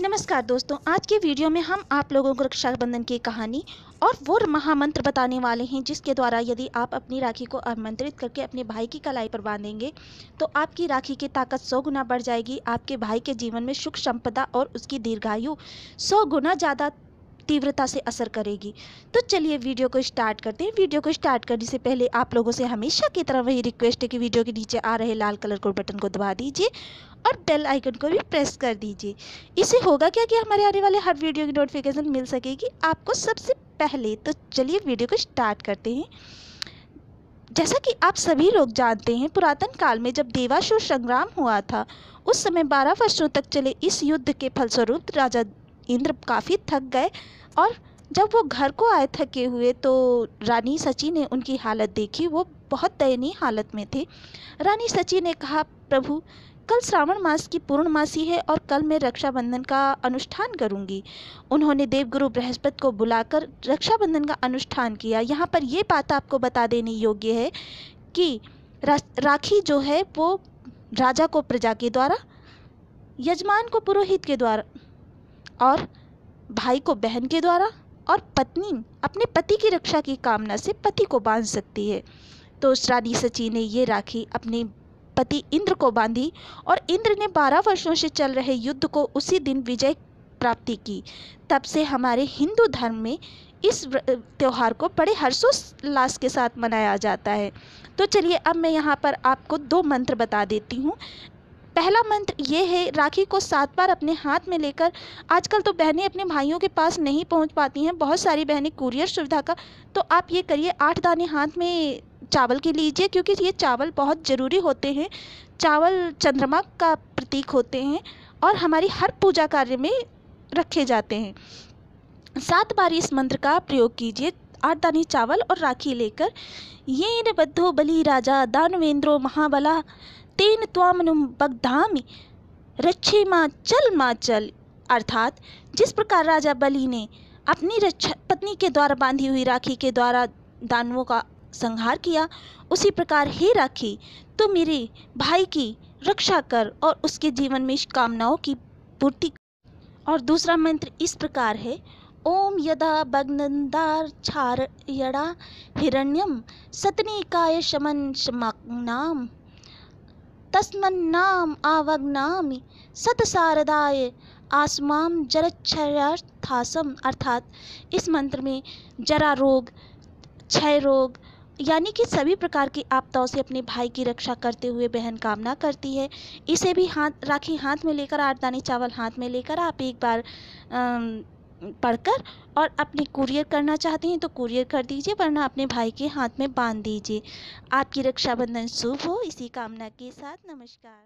नमस्कार दोस्तों आज के वीडियो में हम आप लोगों को रक्षाबंधन की कहानी और वो महामंत्र बताने वाले हैं जिसके द्वारा यदि आप अपनी राखी को आमंत्रित करके अपने भाई की कलाई पर बांधेंगे तो आपकी राखी की ताकत सौ गुना बढ़ जाएगी आपके भाई के जीवन में सुख संपदा और उसकी दीर्घायु सौ गुना ज़्यादा तीव्रता से असर करेगी तो चलिए वीडियो को स्टार्ट करते हैं वीडियो को स्टार्ट करने से पहले आप लोगों से हमेशा की तरह वही रिक्वेस्ट है कि वीडियो के नीचे आ रहे लाल कलर को बटन को दबा दीजिए और बेल आइकन को भी प्रेस कर दीजिए इससे होगा क्या कि हमारे आने वाले हर वीडियो की नोटिफिकेशन मिल सकेगी आपको सबसे पहले तो चलिए वीडियो को स्टार्ट करते हैं जैसा कि आप सभी लोग जानते हैं पुरातन काल में जब देवाशुर संग्राम हुआ था उस समय बारह वर्षों तक चले इस युद्ध के फलस्वरूप राजा इंद्र काफ़ी थक गए और जब वो घर को आए थके हुए तो रानी सची ने उनकी हालत देखी वो बहुत दयनीय हालत में थे रानी सची ने कहा प्रभु कल श्रावण मास की पूर्णमासी है और कल मैं रक्षाबंधन का अनुष्ठान करूंगी उन्होंने देवगुरु बृहस्पति को बुलाकर रक्षाबंधन का अनुष्ठान किया यहाँ पर ये बात आपको बता देने योग्य है कि रा, राखी जो है वो राजा को प्रजा के द्वारा यजमान को पुरोहित के द्वारा और भाई को बहन के द्वारा और पत्नी अपने पति की रक्षा की कामना से पति को बांध सकती है तो रानी सची ने ये राखी अपने पति इंद्र को बांधी और इंद्र ने बारह वर्षों से चल रहे युद्ध को उसी दिन विजय प्राप्ति की तब से हमारे हिंदू धर्म में इस त्यौहार को बड़े हर्षोल्लास के साथ मनाया जाता है तो चलिए अब मैं यहाँ पर आपको दो मंत्र बता देती हूँ पहला मंत्र ये है राखी को सात बार अपने हाथ में लेकर आजकल तो बहनें अपने भाइयों के पास नहीं पहुंच पाती हैं बहुत सारी बहनें कुरियर सुविधा का तो आप ये करिए आठ दाने हाथ में चावल के लीजिए क्योंकि ये चावल बहुत ज़रूरी होते हैं चावल चंद्रमा का प्रतीक होते हैं और हमारी हर पूजा कार्य में रखे जाते हैं सात बार इस मंत्र का प्रयोग कीजिए आठ दानी चावल और राखी लेकर ये बद्धो बलि राजा दानवेंद्रो महाबला तेन त्वामनुम बगधामी रक्षे माँ चल माँ चल अर्थात जिस प्रकार राजा बलि ने अपनी रक्षा पत्नी के द्वारा बांधी हुई राखी के द्वारा दानवों का संहार किया उसी प्रकार हे राखी तो मेरे भाई की रक्षा कर और उसके जीवन में कामनाओं की पूर्ति और दूसरा मंत्र इस प्रकार है ओम यदा बगनंदार छार यड़ा हिरण्यम काय शमन शमनाम तस्मन्नाम सत शारदाय आसमाम जरक्षयार्थासम अर्थात इस मंत्र में जरा रोग क्षय रोग यानी कि सभी प्रकार की आपदाओं से अपने भाई की रक्षा करते हुए बहन कामना करती है इसे भी हाथ राखी हाथ में लेकर आरदानी चावल हाथ में लेकर आप एक बार पढ़कर और अपने कुरियर करना चाहते हैं तो कुरियर कर दीजिए वरना अपने भाई के हाथ में बांध दीजिए आपकी रक्षाबंधन शुभ हो इसी कामना के साथ नमस्कार